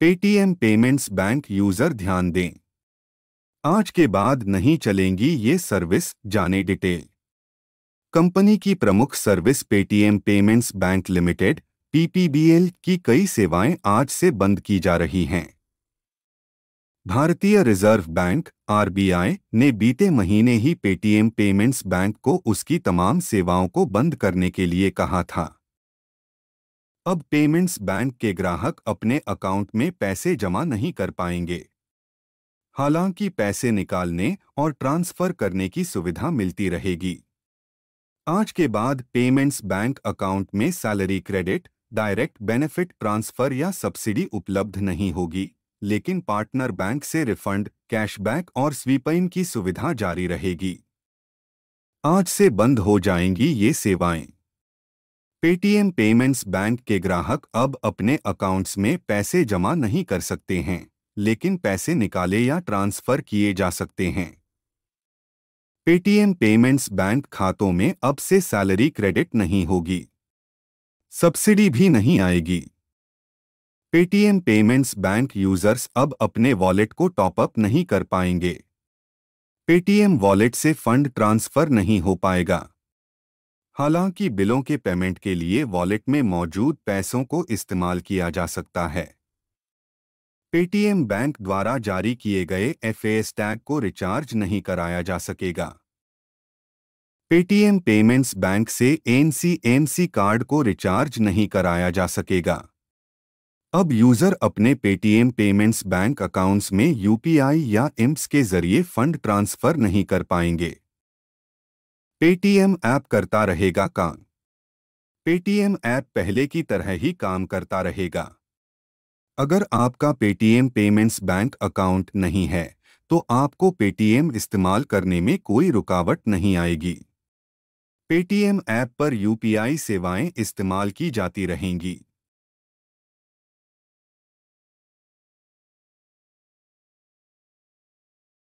Paytm payments bank user ध्यान दें आज के बाद नहीं चलेंगी ये सर्विस जाने डिटेल कंपनी की प्रमुख service Paytm payments bank limited PPBL की कई सेवाएं आज से बंद की जा रही हैं भारतीय रिजर्व बैंक आरबीआई ने बीते महीने ही पेटीएम पेमेंट्स बैंक को उसकी तमाम सेवाओं को बंद करने के लिए कहा था अब पेमेंट्स बैंक के ग्राहक अपने अकाउंट में पैसे जमा नहीं कर पाएंगे हालांकि पैसे निकालने और ट्रांसफर करने की सुविधा मिलती रहेगी आज के बाद पेमेंट्स बैंक अकाउंट में salary credit direct benefit transfer या सब्सिडी उपलब्ध नहीं होगी लेकिन पार्टनर बैंक से रिफंड कैशबैक और स्वीपइन की सुविधा जारी रहेगी आज से बंद हो जाएंगी ये सेवाएं पेटीएम पेमेंट्स बैंक के ग्राहक अब अपने अकाउंट्स में पैसे जमा नहीं कर सकते हैं लेकिन पैसे निकाले या ट्रांसफर किए जा सकते हैं पेटीएम पेमेंट्स बैंक खातों में अब से सैलरी क्रेडिट नहीं होगी सब्सिडी भी नहीं आएगी पेटीएम पेमेंट्स बैंक यूजर्स अब अपने वॉलेट को टॉपअप नहीं कर पाएंगे पेटीएम वॉलेट से फंड ट्रांसफर नहीं हो पाएगा हालांकि बिलों के पेमेंट के लिए वॉलेट में मौजूद पैसों को इस्तेमाल किया जा सकता है पेटीएम बैंक द्वारा जारी किए गए एफ टैग को रिचार्ज नहीं कराया जा सकेगा पेटीएम पेमेंट्स बैंक से एनसीएमसी कार्ड को रिचार्ज नहीं कराया जा सकेगा अब यूजर अपने पेटीएम पेमेंट्स बैंक अकाउंट्स में यूपीआई या एम्स के जरिए फंड ट्रांसफर नहीं कर पाएंगे पेटीएम ऐप करता रहेगा काम पेटीएम ऐप पहले की तरह ही काम करता रहेगा अगर आपका पेटीएम पेमेंट्स बैंक अकाउंट नहीं है तो आपको पेटीएम इस्तेमाल करने में कोई रुकावट नहीं आएगी पेटीएम ऐप पर यूपीआई सेवाएं इस्तेमाल की जाती रहेंगी